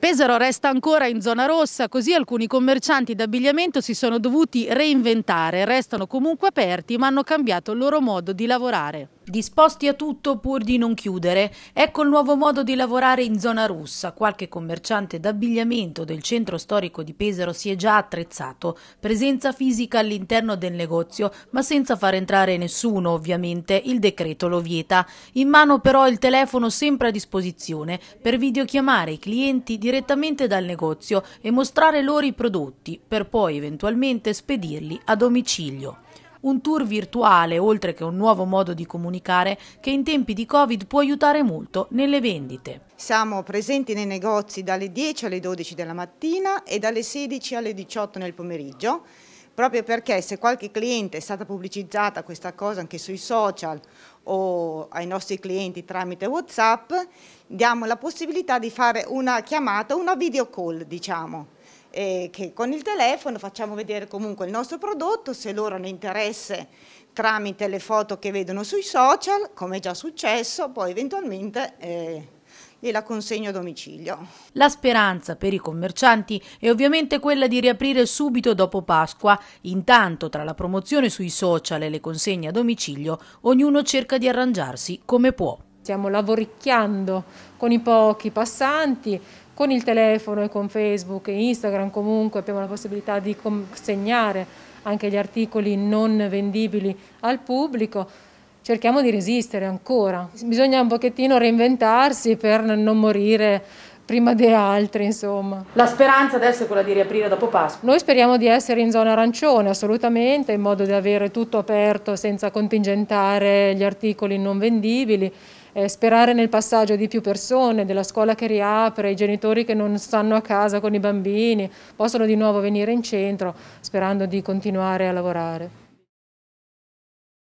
Pesaro resta ancora in zona rossa, così alcuni commercianti d'abbigliamento si sono dovuti reinventare, restano comunque aperti ma hanno cambiato il loro modo di lavorare. Disposti a tutto pur di non chiudere, ecco il nuovo modo di lavorare in zona russa. Qualche commerciante d'abbigliamento del centro storico di Pesaro si è già attrezzato. Presenza fisica all'interno del negozio, ma senza far entrare nessuno, ovviamente, il decreto lo vieta. In mano però il telefono sempre a disposizione per videochiamare i clienti direttamente dal negozio e mostrare loro i prodotti, per poi eventualmente spedirli a domicilio un tour virtuale oltre che un nuovo modo di comunicare che in tempi di Covid può aiutare molto nelle vendite. Siamo presenti nei negozi dalle 10 alle 12 della mattina e dalle 16 alle 18 nel pomeriggio proprio perché se qualche cliente è stata pubblicizzata questa cosa anche sui social o ai nostri clienti tramite Whatsapp, diamo la possibilità di fare una chiamata, una video call diciamo eh, che con il telefono facciamo vedere comunque il nostro prodotto, se loro ne interesse tramite le foto che vedono sui social, come è già successo, poi eventualmente... Eh, gliela consegno a domicilio. La speranza per i commercianti è ovviamente quella di riaprire subito dopo Pasqua. Intanto, tra la promozione sui social e le consegne a domicilio, ognuno cerca di arrangiarsi come può. Stiamo lavoricchiando con i pochi passanti, con il telefono e con Facebook e Instagram comunque abbiamo la possibilità di consegnare anche gli articoli non vendibili al pubblico. Cerchiamo di resistere ancora. Bisogna un pochettino reinventarsi per non morire prima di altri, insomma. La speranza adesso è quella di riaprire dopo Pasqua. Noi speriamo di essere in zona arancione, assolutamente, in modo da avere tutto aperto senza contingentare gli articoli non vendibili eh, sperare nel passaggio di più persone, della scuola che riapre, i genitori che non stanno a casa con i bambini, possono di nuovo venire in centro sperando di continuare a lavorare.